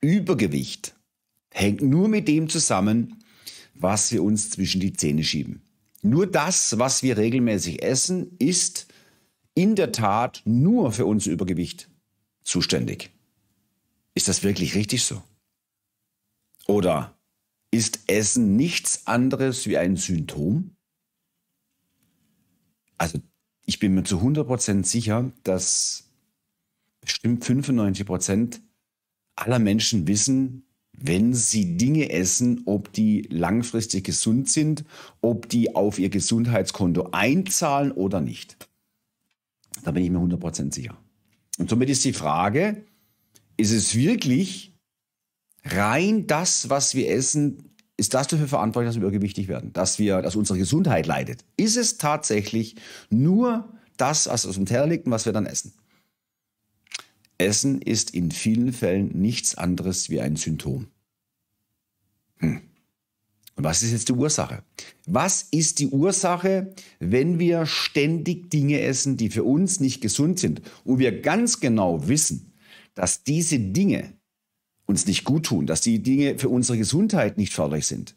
Übergewicht hängt nur mit dem zusammen, was wir uns zwischen die Zähne schieben. Nur das, was wir regelmäßig essen, ist in der Tat nur für unser Übergewicht zuständig. Ist das wirklich richtig so? Oder ist Essen nichts anderes wie ein Symptom? Also ich bin mir zu 100% sicher, dass bestimmt 95% aller Menschen wissen, wenn sie Dinge essen, ob die langfristig gesund sind, ob die auf ihr Gesundheitskonto einzahlen oder nicht. Da bin ich mir 100% sicher. Und somit ist die Frage, ist es wirklich rein das, was wir essen, ist das dafür verantwortlich, dass wir übergewichtig werden, dass, wir, dass unsere Gesundheit leidet? Ist es tatsächlich nur das, was aus dem Teller liegt und was wir dann essen? Essen ist in vielen Fällen nichts anderes wie ein Symptom. Hm. Und was ist jetzt die Ursache? Was ist die Ursache, wenn wir ständig Dinge essen, die für uns nicht gesund sind und wir ganz genau wissen, dass diese Dinge uns nicht gut tun, dass die Dinge für unsere Gesundheit nicht förderlich sind?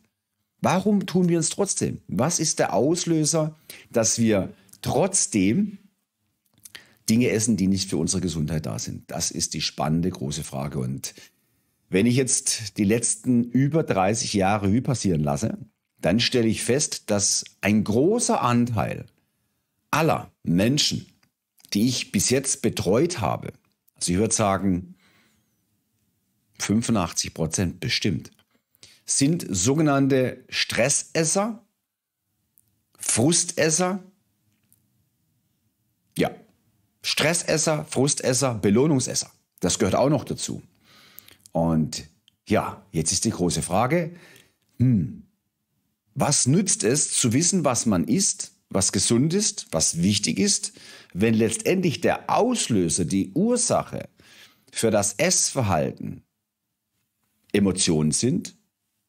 Warum tun wir es trotzdem? Was ist der Auslöser, dass wir trotzdem Dinge essen, die nicht für unsere Gesundheit da sind? Das ist die spannende große Frage. Und wenn ich jetzt die letzten über 30 Jahre Revue passieren lasse, dann stelle ich fest, dass ein großer Anteil aller Menschen, die ich bis jetzt betreut habe, also ich würde sagen 85 Prozent bestimmt, sind sogenannte Stressesser, Frustesser. Ja, Stressesser, Frustesser, Belohnungsesser. Das gehört auch noch dazu. Und ja, jetzt ist die große Frage, hm, was nützt es zu wissen, was man isst, was gesund ist, was wichtig ist, wenn letztendlich der Auslöser, die Ursache für das Essverhalten Emotionen sind?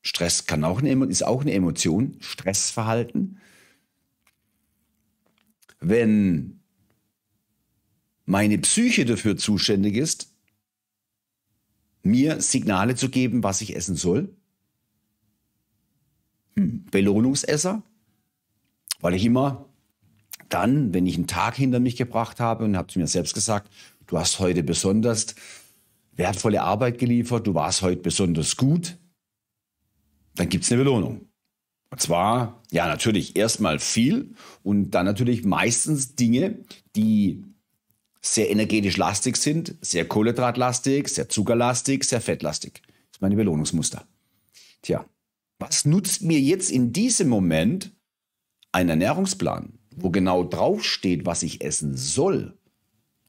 Stress kann auch eine, ist auch eine Emotion, Stressverhalten. Wenn meine Psyche dafür zuständig ist, mir Signale zu geben, was ich essen soll? Hm. Belohnungsesser, weil ich immer dann, wenn ich einen Tag hinter mich gebracht habe und habe zu mir selbst gesagt, du hast heute besonders wertvolle Arbeit geliefert, du warst heute besonders gut, dann gibt es eine Belohnung. Und zwar, ja, natürlich erstmal viel und dann natürlich meistens Dinge, die sehr energetisch lastig sind, sehr kohlenhydratlastig, sehr zuckerlastig, sehr fettlastig. Das ist meine Belohnungsmuster. Tja, was nutzt mir jetzt in diesem Moment ein Ernährungsplan, wo genau draufsteht, was ich essen soll?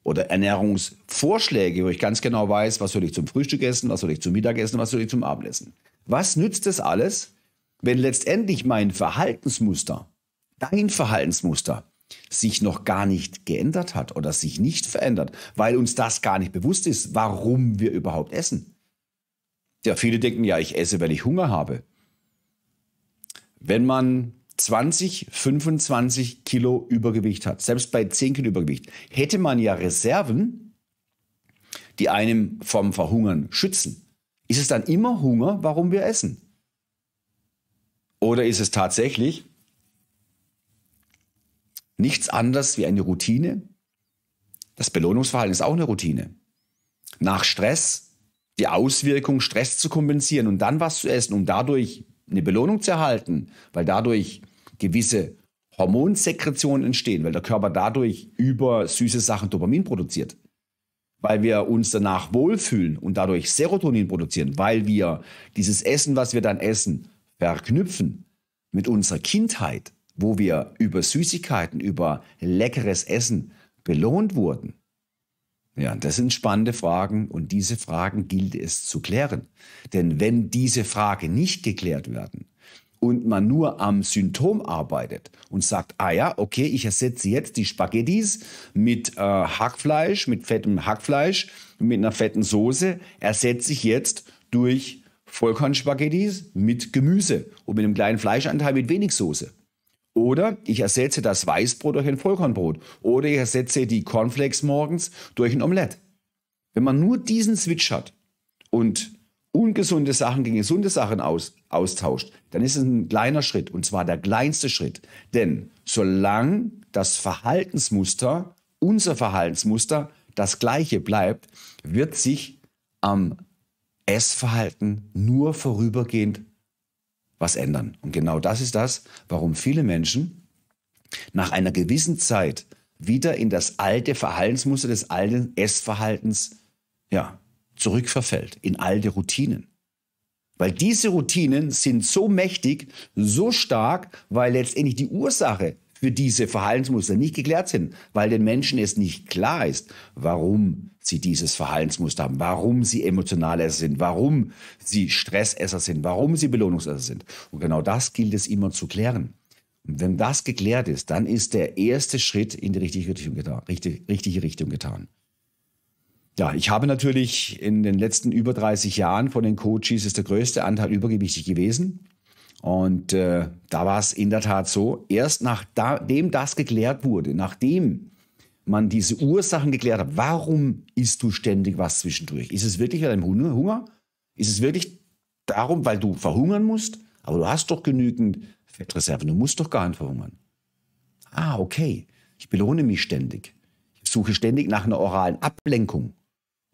Oder Ernährungsvorschläge, wo ich ganz genau weiß, was soll ich zum Frühstück essen, was soll ich zum Mittagessen, was soll ich zum Abendessen? Was nützt das alles, wenn letztendlich mein Verhaltensmuster, dein Verhaltensmuster, sich noch gar nicht geändert hat oder sich nicht verändert, weil uns das gar nicht bewusst ist, warum wir überhaupt essen. Ja, viele denken ja, ich esse, weil ich Hunger habe. Wenn man 20, 25 Kilo Übergewicht hat, selbst bei 10 Kilo Übergewicht, hätte man ja Reserven, die einem vom Verhungern schützen. Ist es dann immer Hunger, warum wir essen? Oder ist es tatsächlich, nichts anderes wie eine Routine. Das Belohnungsverhalten ist auch eine Routine. Nach Stress die Auswirkung, Stress zu kompensieren und dann was zu essen, um dadurch eine Belohnung zu erhalten, weil dadurch gewisse Hormonsekretionen entstehen, weil der Körper dadurch über süße Sachen Dopamin produziert, weil wir uns danach wohlfühlen und dadurch Serotonin produzieren, weil wir dieses Essen, was wir dann essen, verknüpfen mit unserer Kindheit wo wir über Süßigkeiten, über leckeres Essen belohnt wurden? Ja, das sind spannende Fragen und diese Fragen gilt es zu klären. Denn wenn diese Fragen nicht geklärt werden und man nur am Symptom arbeitet und sagt, ah ja, okay, ich ersetze jetzt die Spaghettis mit äh, Hackfleisch, mit fettem Hackfleisch, mit einer fetten Soße, ersetze ich jetzt durch Vollkornspaghettis mit Gemüse und mit einem kleinen Fleischanteil mit wenig Soße. Oder ich ersetze das Weißbrot durch ein Vollkornbrot. Oder ich ersetze die Cornflakes morgens durch ein Omelett. Wenn man nur diesen Switch hat und ungesunde Sachen gegen gesunde Sachen aus, austauscht, dann ist es ein kleiner Schritt und zwar der kleinste Schritt. Denn solange das Verhaltensmuster, unser Verhaltensmuster, das gleiche bleibt, wird sich am Essverhalten nur vorübergehend was ändern. Und genau das ist das, warum viele Menschen nach einer gewissen Zeit wieder in das alte Verhaltensmuster des alten Essverhaltens ja, zurückverfällt, in alte Routinen. Weil diese Routinen sind so mächtig, so stark, weil letztendlich die Ursache für diese Verhaltensmuster nicht geklärt sind, weil den Menschen es nicht klar ist, warum sie dieses Verhaltensmuster haben, warum sie Emotionalesser sind, warum sie Stressesser sind, warum sie Belohnungsesser sind. Und genau das gilt es immer zu klären. Und wenn das geklärt ist, dann ist der erste Schritt in die richtige Richtung getan. Richtig, richtige Richtung getan. Ja, ich habe natürlich in den letzten über 30 Jahren von den Coaches ist der größte Anteil übergewichtig gewesen. Und äh, da war es in der Tat so, erst nachdem das geklärt wurde, nachdem man diese Ursachen geklärt hat. Warum isst du ständig was zwischendurch? Ist es wirklich wegen deinem Hunger? Ist es wirklich darum, weil du verhungern musst? Aber du hast doch genügend Fettreserven. Du musst doch gar nicht verhungern. Ah, okay. Ich belohne mich ständig. Ich suche ständig nach einer oralen Ablenkung.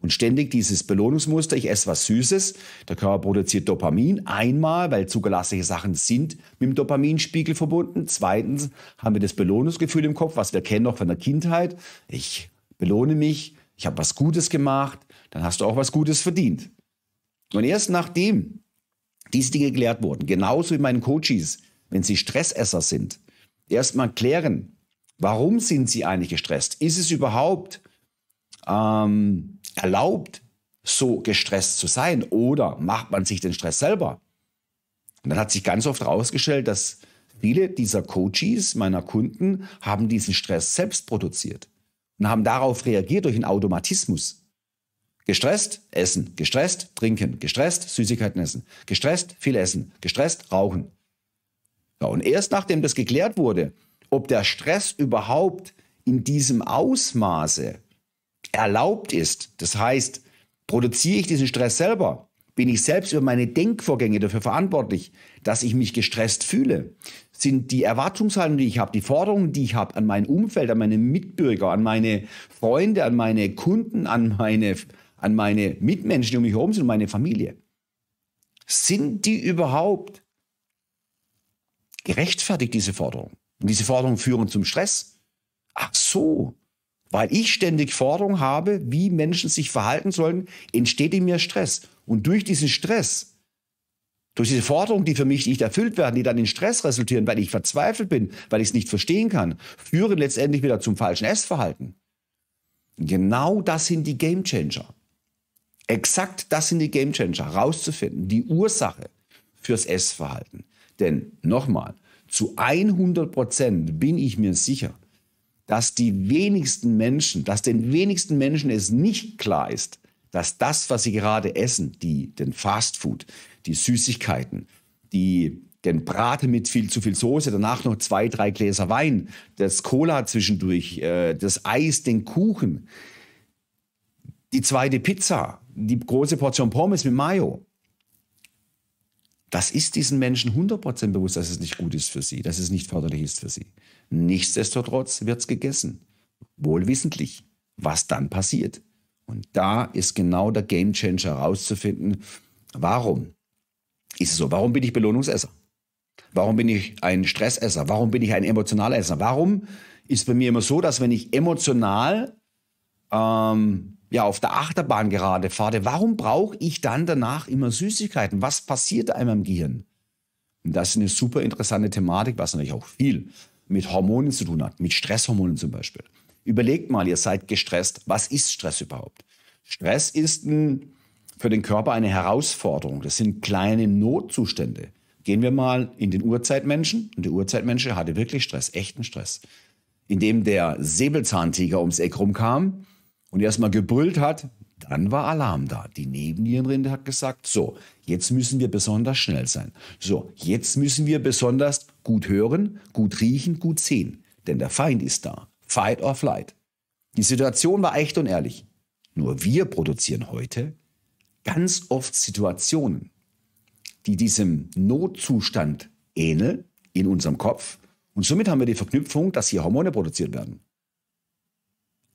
Und ständig dieses Belohnungsmuster, ich esse was Süßes, der Körper produziert Dopamin einmal, weil zugelassene Sachen sind mit dem Dopaminspiegel verbunden. Zweitens haben wir das Belohnungsgefühl im Kopf, was wir kennen noch von der Kindheit. Ich belohne mich, ich habe was Gutes gemacht, dann hast du auch was Gutes verdient. Und erst nachdem diese Dinge geklärt wurden, genauso wie meinen Coaches, wenn sie Stressesser sind, erstmal klären, warum sind sie eigentlich gestresst? Ist es überhaupt... Ähm, erlaubt, so gestresst zu sein oder macht man sich den Stress selber? Und dann hat sich ganz oft herausgestellt, dass viele dieser Coaches, meiner Kunden, haben diesen Stress selbst produziert und haben darauf reagiert durch einen Automatismus. Gestresst, essen. Gestresst, trinken. Gestresst, Süßigkeiten essen. Gestresst, viel essen. Gestresst, rauchen. Ja, und erst nachdem das geklärt wurde, ob der Stress überhaupt in diesem Ausmaße erlaubt ist. Das heißt, produziere ich diesen Stress selber? Bin ich selbst über meine Denkvorgänge dafür verantwortlich, dass ich mich gestresst fühle? Sind die Erwartungshaltungen, die ich habe, die Forderungen, die ich habe an mein Umfeld, an meine Mitbürger, an meine Freunde, an meine Kunden, an meine, an meine Mitmenschen, die um mich herum sind, meine Familie? Sind die überhaupt gerechtfertigt, diese Forderungen? Und diese Forderungen führen zum Stress? Ach so, weil ich ständig Forderungen habe, wie Menschen sich verhalten sollen, entsteht in mir Stress. Und durch diesen Stress, durch diese Forderungen, die für mich nicht erfüllt werden, die dann in Stress resultieren, weil ich verzweifelt bin, weil ich es nicht verstehen kann, führen letztendlich wieder zum falschen Essverhalten. Genau das sind die Gamechanger. Exakt das sind die Gamechanger, rauszufinden, die Ursache fürs Essverhalten. Denn nochmal, zu 100 Prozent bin ich mir sicher, dass die wenigsten Menschen, dass den wenigsten Menschen es nicht klar ist, dass das, was sie gerade essen, die, den Fastfood, die Süßigkeiten, die, den Braten mit viel zu viel Soße, danach noch zwei, drei Gläser Wein, das Cola zwischendurch, äh, das Eis, den Kuchen, die zweite Pizza, die große Portion Pommes mit Mayo, das ist diesen Menschen 100% bewusst, dass es nicht gut ist für sie, dass es nicht förderlich ist für sie. Nichtsdestotrotz wird es gegessen, wohlwissentlich, was dann passiert. Und da ist genau der Gamechanger herauszufinden, warum ist es so? Warum bin ich Belohnungsesser? Warum bin ich ein Stressesser? Warum bin ich ein emotionaler Esser? Warum ist bei mir immer so, dass wenn ich emotional ähm, ja, auf der Achterbahn gerade fahre, warum brauche ich dann danach immer Süßigkeiten? Was passiert einem im Gehirn? Und das ist eine super interessante Thematik, was natürlich auch viel mit Hormonen zu tun hat, mit Stresshormonen zum Beispiel. Überlegt mal, ihr seid gestresst. Was ist Stress überhaupt? Stress ist ein, für den Körper eine Herausforderung. Das sind kleine Notzustände. Gehen wir mal in den Urzeitmenschen. Und der Urzeitmensch hatte wirklich Stress, echten Stress. Indem der Säbelzahntiger ums Eck rumkam, und erstmal gebrüllt hat, dann war Alarm da. Die Nebennierenrinde hat gesagt, so, jetzt müssen wir besonders schnell sein. So, jetzt müssen wir besonders gut hören, gut riechen, gut sehen. Denn der Feind ist da. Fight or flight. Die Situation war echt und ehrlich. Nur wir produzieren heute ganz oft Situationen, die diesem Notzustand ähneln in unserem Kopf. Und somit haben wir die Verknüpfung, dass hier Hormone produziert werden.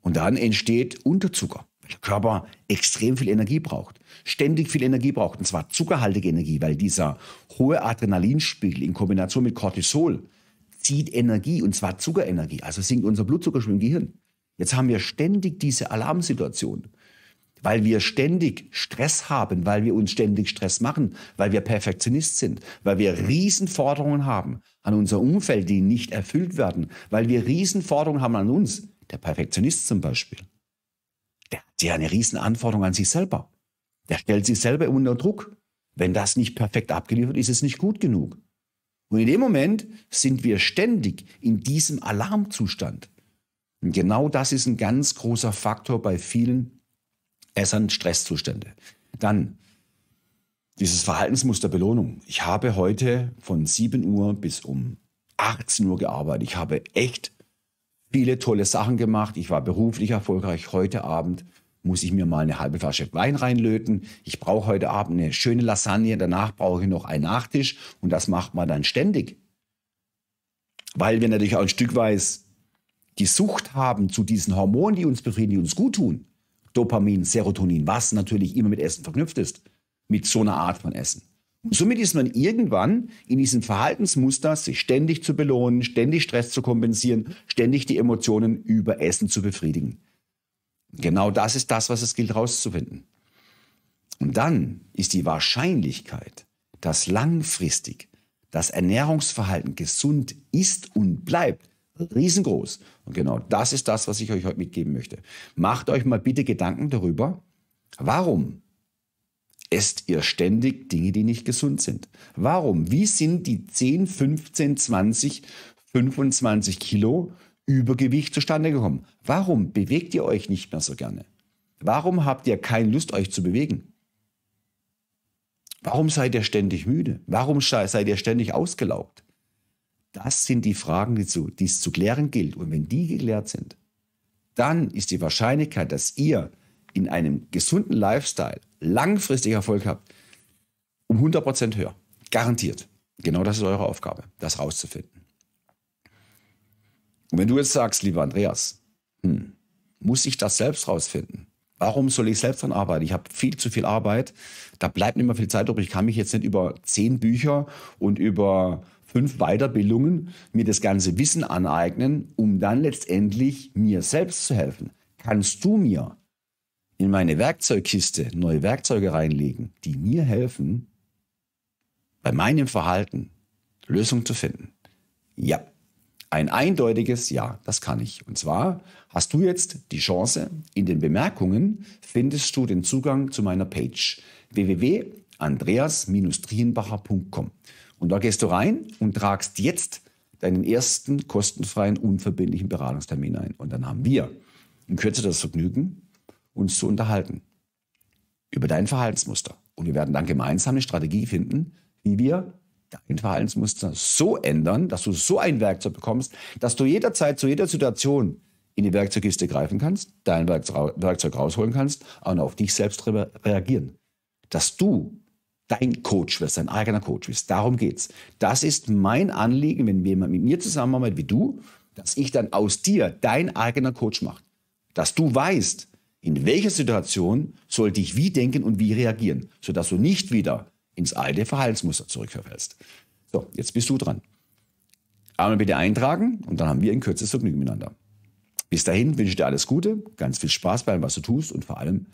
Und dann entsteht Unterzucker, weil der Körper extrem viel Energie braucht, ständig viel Energie braucht, und zwar zuckerhaltige Energie, weil dieser hohe Adrenalinspiegel in Kombination mit Cortisol zieht Energie, und zwar Zuckerenergie, also sinkt unser Blutzucker schon im Gehirn. Jetzt haben wir ständig diese Alarmsituation, weil wir ständig Stress haben, weil wir uns ständig Stress machen, weil wir Perfektionist sind, weil wir Riesenforderungen haben an unser Umfeld, die nicht erfüllt werden, weil wir Riesenforderungen haben an uns der Perfektionist zum Beispiel, der hat ja eine riesen Anforderung an sich selber. Der stellt sich selber unter Druck. Wenn das nicht perfekt abgeliefert ist, ist es nicht gut genug. Und in dem Moment sind wir ständig in diesem Alarmzustand. Und genau das ist ein ganz großer Faktor bei vielen Essern Stresszustände. Dann dieses Verhaltensmuster Belohnung. Ich habe heute von 7 Uhr bis um 18 Uhr gearbeitet. Ich habe echt viele tolle Sachen gemacht. Ich war beruflich erfolgreich. Heute Abend muss ich mir mal eine halbe Flasche Wein reinlöten. Ich brauche heute Abend eine schöne Lasagne. Danach brauche ich noch einen Nachtisch. Und das macht man dann ständig. Weil wir natürlich auch ein Stück weit die Sucht haben zu diesen Hormonen, die uns befrieden, die uns gut tun. Dopamin, Serotonin, was natürlich immer mit Essen verknüpft ist. Mit so einer Art von Essen. Und Somit ist man irgendwann in diesem Verhaltensmuster, sich ständig zu belohnen, ständig Stress zu kompensieren, ständig die Emotionen über Essen zu befriedigen. Genau das ist das, was es gilt herauszufinden. Und dann ist die Wahrscheinlichkeit, dass langfristig das Ernährungsverhalten gesund ist und bleibt, riesengroß. Und genau das ist das, was ich euch heute mitgeben möchte. Macht euch mal bitte Gedanken darüber, warum esst ihr ständig Dinge, die nicht gesund sind? Warum? Wie sind die 10, 15, 20, 25 Kilo Übergewicht zustande gekommen? Warum bewegt ihr euch nicht mehr so gerne? Warum habt ihr keine Lust, euch zu bewegen? Warum seid ihr ständig müde? Warum seid ihr ständig ausgelaugt? Das sind die Fragen, die, zu, die es zu klären gilt. Und wenn die geklärt sind, dann ist die Wahrscheinlichkeit, dass ihr in einem gesunden Lifestyle langfristig Erfolg habt, um 100% höher. Garantiert. Genau das ist eure Aufgabe, das rauszufinden. Und wenn du jetzt sagst, lieber Andreas, hm, muss ich das selbst rausfinden? Warum soll ich selbst dran arbeiten? Ich habe viel zu viel Arbeit. Da bleibt nicht mehr viel Zeit übrig. Ich kann mich jetzt nicht über zehn Bücher und über fünf Weiterbildungen mir das ganze Wissen aneignen, um dann letztendlich mir selbst zu helfen. Kannst du mir in meine Werkzeugkiste neue Werkzeuge reinlegen, die mir helfen, bei meinem Verhalten Lösungen zu finden? Ja. Ein eindeutiges Ja, das kann ich. Und zwar hast du jetzt die Chance, in den Bemerkungen findest du den Zugang zu meiner Page www.andreas-trienbacher.com. Und da gehst du rein und tragst jetzt deinen ersten kostenfreien, unverbindlichen Beratungstermin ein. Und dann haben wir in Kürze das Vergnügen, uns zu unterhalten über dein Verhaltensmuster. Und wir werden dann gemeinsam eine Strategie finden, wie wir dein Verhaltensmuster so ändern, dass du so ein Werkzeug bekommst, dass du jederzeit zu jeder Situation in die Werkzeugkiste greifen kannst, dein Werkzeug rausholen kannst und auf dich selbst reagieren. Dass du dein Coach wirst, dein eigener Coach wirst. Darum geht's. Das ist mein Anliegen, wenn jemand mit mir zusammenarbeitet wie du, dass ich dann aus dir dein eigener Coach mache. Dass du weißt, in welcher Situation sollte ich wie denken und wie reagieren, sodass du nicht wieder ins alte Verhaltensmuster zurückverfällst. So, jetzt bist du dran. Einmal bitte eintragen und dann haben wir ein kürzes Vergnügen miteinander. Bis dahin wünsche ich dir alles Gute, ganz viel Spaß bei allem, was du tust und vor allem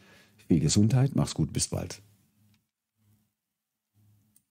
viel Gesundheit. Mach's gut, bis bald.